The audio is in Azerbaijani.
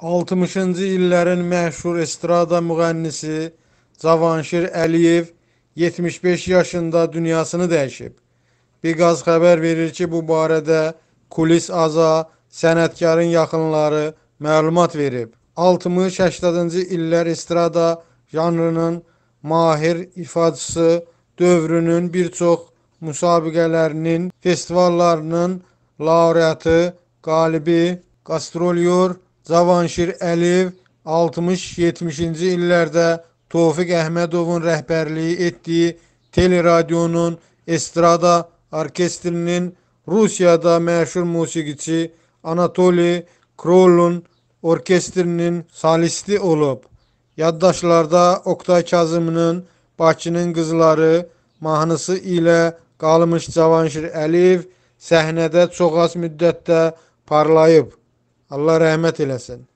60-cı illərin məşhur estrada müğənnisi Cavanşir Əliyev 75 yaşında dünyasını dəyişib. Biqaz xəbər verir ki, bu barədə Kulis Aza sənətkarın yaxınları məlumat verib. 60-80-cı illər estrada janrının mahir ifaçısı dövrünün bir çox müsabiqələrinin, festivallarının laureatı, qalibi, qastrolyor, Cavanşir Əliv 60-70-ci illərdə Tofiq Əhmədovun rəhbərliyi etdiyi Teleradyonun Estrada orkestrinin Rusiyada məşhur musiqiçi Anatoli Krollun orkestrinin solisti olub. Yaddaşlarda Oktay Kazımının Bakının qızları mahnısı ilə qalmış Cavanşir Əliyev səhnədə çox az müddətdə parlayıb. Allah rahmet eylesin.